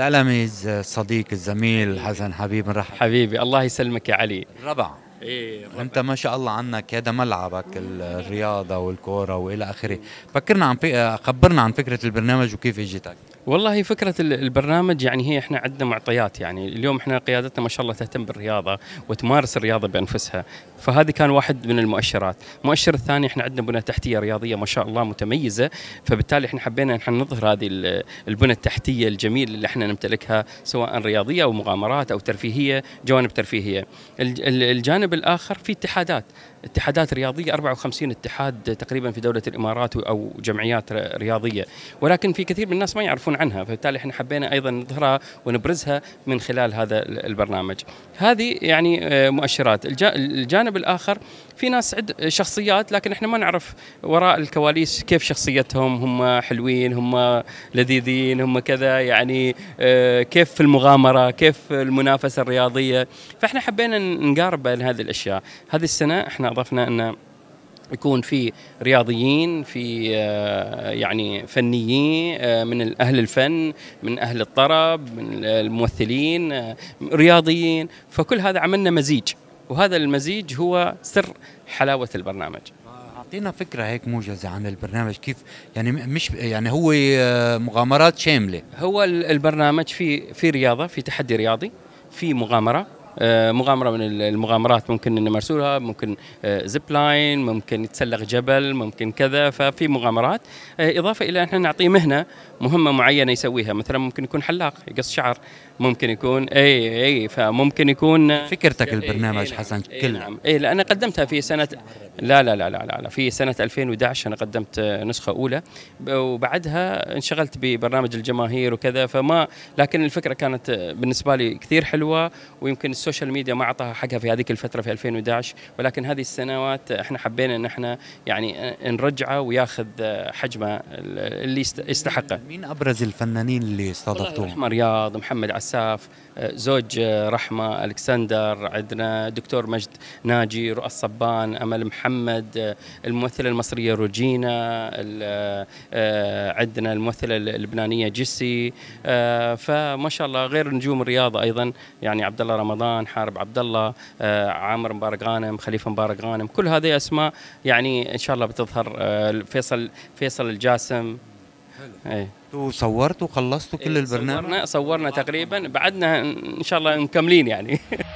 الألميز الصديق الزميل حسن حبيب رح حبيبي الله يسلمك يا علي ربع إيه انت ما شاء الله عنك هذا ملعبك الرياضه والكوره والى اخره فكرنا عن خبرنا عن فكره البرنامج وكيف اجتك والله فكرة البرنامج يعني هي احنا عندنا معطيات يعني اليوم احنا قيادتنا ما شاء الله تهتم بالرياضة وتمارس الرياضة بأنفسها فهذه كان واحد من المؤشرات، المؤشر الثاني احنا عندنا بنى تحتية رياضية ما شاء الله متميزة فبالتالي احنا حبينا احنا نظهر هذه البنى التحتية الجميلة اللي احنا نمتلكها سواء رياضية او مغامرات او ترفيهية جوانب ترفيهية. الجانب الآخر في اتحادات اتحادات رياضيه 54 اتحاد تقريبا في دوله الامارات او جمعيات رياضيه ولكن في كثير من الناس ما يعرفون عنها فبالتالي احنا حبينا ايضا نظهرها ونبرزها من خلال هذا البرنامج هذه يعني آه، مؤشرات الجانب الاخر في ناس عد شخصيات لكن احنا ما نعرف وراء الكواليس كيف شخصيتهم هم حلوين هم لذيذين هم كذا يعني آه، كيف في المغامره كيف المنافسه الرياضيه فاحنا حبينا نقارب بين هذه الاشياء هذه السنه احنا هدفنا أن يكون في رياضيين في آه، يعني فنيين آه، من اهل الفن من اهل الطرب من الممثلين آه، رياضيين فكل هذا عملنا مزيج وهذا المزيج هو سر حلاوه البرنامج اعطينا فكره هيك موجزه عن البرنامج كيف يعني مش يعني هو مغامرات شامله هو البرنامج في في رياضه في تحدي رياضي في مغامره آه، مغامره من المغامرات ممكن نمارسوها ممكن آه، زيب لاين ممكن يتسلق جبل ممكن كذا ففي مغامرات آه، اضافه الى ان احنا نعطيه مهنه مهمه معينه يسويها مثلا ممكن يكون حلاق يقص شعر ممكن يكون اي اي فممكن يكون فكرتك البرنامج نعم. حسن أي كل نعم اي لان قدمتها في سنه لا لا لا لا لا في سنه 2011 انا قدمت نسخه اولى وبعدها انشغلت ببرنامج الجماهير وكذا فما لكن الفكره كانت بالنسبه لي كثير حلوه ويمكن السوشيال ميديا ما اعطاها حقها في هذيك الفتره في 2011 ولكن هذه السنوات احنا حبينا ان احنا يعني نرجعه وياخذ حجمه اللي يستحقه. مين ابرز الفنانين اللي استضفتوهم؟ احمد رياض، محمد عساف، زوج رحمه الكسندر، عندنا دكتور مجد ناجي، رؤى الصبان، امل محمد، الممثله المصريه روجينا، آه، عندنا الممثله اللبنانيه جيسي آه، فما شاء الله غير نجوم الرياضه ايضا يعني عبد الله رمضان سليمان حارب عبد الله آه، عامر مبارك غانم خليفه مبارك غانم كل هذه اسماء يعني ان شاء الله بتظهر آه، فيصل فيصل الجاسم حلو انتوا إيه. صورتوا وخلصتوا كل إيه، البرنامج صورنا صورنا تقريبا بعدنا ان شاء الله مكملين يعني